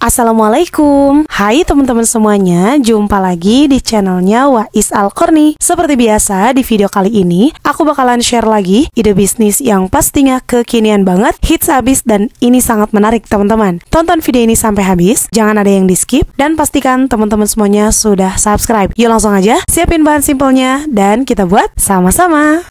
Assalamualaikum Hai teman-teman semuanya Jumpa lagi di channelnya Wais Alkorni Seperti biasa di video kali ini Aku bakalan share lagi ide bisnis yang pastinya kekinian banget Hits abis dan ini sangat menarik teman-teman Tonton video ini sampai habis Jangan ada yang di skip Dan pastikan teman-teman semuanya sudah subscribe Yuk langsung aja siapin bahan simpelnya Dan kita buat sama-sama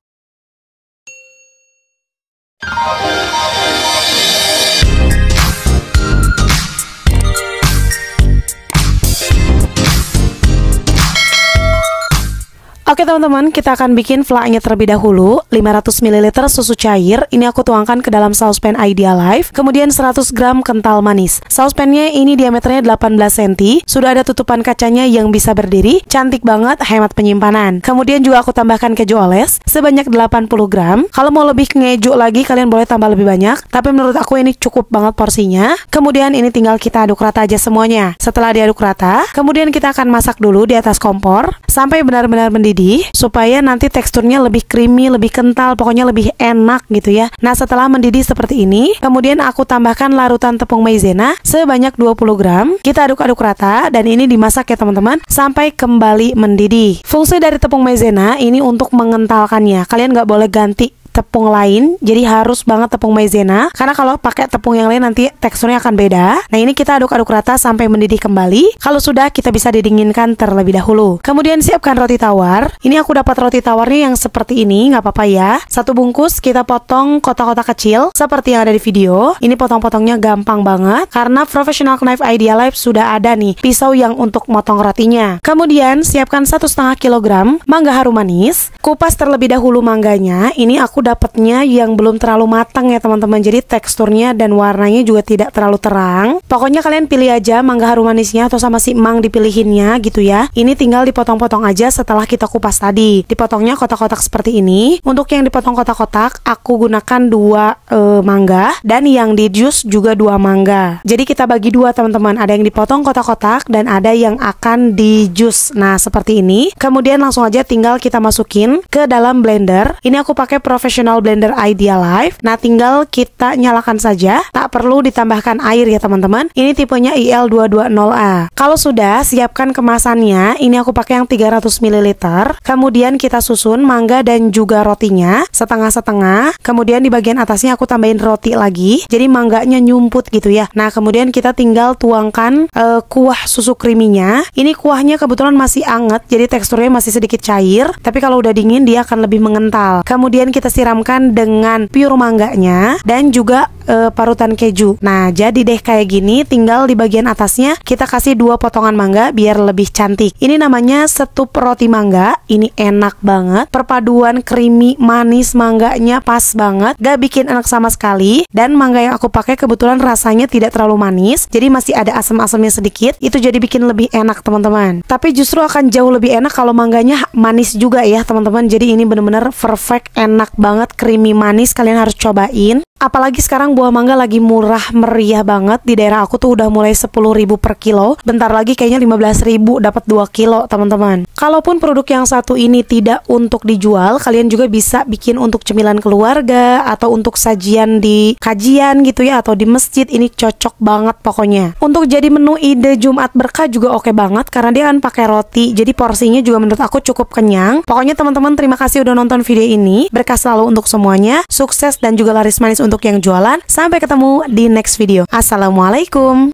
Oke teman-teman, kita akan bikin flaknya terlebih dahulu 500 ml susu cair, ini aku tuangkan ke dalam sauspan Idealife Kemudian 100 gram kental manis Sauspannya ini diameternya 18 cm Sudah ada tutupan kacanya yang bisa berdiri Cantik banget, hemat penyimpanan Kemudian juga aku tambahkan keju oles Sebanyak 80 gram Kalau mau lebih ngejuk lagi, kalian boleh tambah lebih banyak Tapi menurut aku ini cukup banget porsinya Kemudian ini tinggal kita aduk rata aja semuanya Setelah diaduk rata, kemudian kita akan masak dulu di atas kompor Sampai benar-benar mendidih tadi supaya nanti teksturnya lebih creamy, lebih kental, pokoknya lebih enak gitu ya. Nah, setelah mendidih seperti ini, kemudian aku tambahkan larutan tepung maizena sebanyak 20 gram. Kita aduk-aduk rata dan ini dimasak ya teman-teman sampai kembali mendidih. Fungsi dari tepung maizena ini untuk mengentalkannya. Kalian nggak boleh ganti tepung lain jadi harus banget tepung maizena karena kalau pakai tepung yang lain nanti teksturnya akan beda nah ini kita aduk-aduk rata sampai mendidih kembali kalau sudah kita bisa didinginkan terlebih dahulu kemudian siapkan roti tawar ini aku dapat roti tawarnya yang seperti ini nggak apa-apa ya satu bungkus kita potong kotak-kotak kecil seperti yang ada di video ini potong-potongnya gampang banget karena professional knife idea life sudah ada nih pisau yang untuk motong rotinya kemudian siapkan satu setengah kilogram mangga harum manis kupas terlebih dahulu mangganya ini aku dapatnya yang belum terlalu matang ya teman-teman Jadi teksturnya dan warnanya juga tidak terlalu terang Pokoknya kalian pilih aja mangga harum manisnya atau sama si mang dipilihinnya gitu ya Ini tinggal dipotong-potong aja setelah kita kupas tadi Dipotongnya kotak-kotak seperti ini Untuk yang dipotong kotak-kotak aku gunakan dua e, mangga Dan yang di jus juga dua mangga Jadi kita bagi dua teman-teman Ada yang dipotong kotak-kotak dan ada yang akan di jus Nah seperti ini Kemudian langsung aja tinggal kita masukin ke dalam blender Ini aku pakai profesional Professional Blender Idea life Nah, tinggal kita nyalakan saja, tak perlu ditambahkan air ya teman-teman. Ini tipenya IL220A. Kalau sudah, siapkan kemasannya. Ini aku pakai yang 300 ml. Kemudian kita susun mangga dan juga rotinya setengah-setengah. Kemudian di bagian atasnya aku tambahin roti lagi. Jadi mangganya nyumput gitu ya. Nah, kemudian kita tinggal tuangkan e, kuah susu kriminya. Ini kuahnya kebetulan masih anget, jadi teksturnya masih sedikit cair. Tapi kalau udah dingin dia akan lebih mengental. Kemudian kita siramkan dengan pure mangganya dan juga e, parutan keju. Nah, jadi deh kayak gini, tinggal di bagian atasnya kita kasih dua potongan mangga biar lebih cantik. Ini namanya setup roti mangga. Ini enak banget. Perpaduan creamy manis mangganya pas banget. Gak bikin enak sama sekali. Dan mangga yang aku pakai kebetulan rasanya tidak terlalu manis. Jadi masih ada asam-asamnya sedikit. Itu jadi bikin lebih enak teman-teman. Tapi justru akan jauh lebih enak kalau mangganya manis juga ya teman-teman. Jadi ini bener-bener perfect, enak banget, creamy manis. Kalian harus cobain. Apalagi sekarang buah mangga lagi murah meriah banget Di daerah aku tuh udah mulai sepuluh ribu per kilo Bentar lagi kayaknya belas ribu dapat 2 kilo teman-teman Kalaupun produk yang satu ini tidak untuk dijual, kalian juga bisa bikin untuk cemilan keluarga atau untuk sajian di kajian gitu ya atau di masjid. Ini cocok banget pokoknya. Untuk jadi menu ide Jumat berkah juga oke banget karena dia kan pakai roti. Jadi porsinya juga menurut aku cukup kenyang. Pokoknya teman-teman terima kasih udah nonton video ini. Berkah selalu untuk semuanya. Sukses dan juga laris manis untuk yang jualan. Sampai ketemu di next video. Assalamualaikum.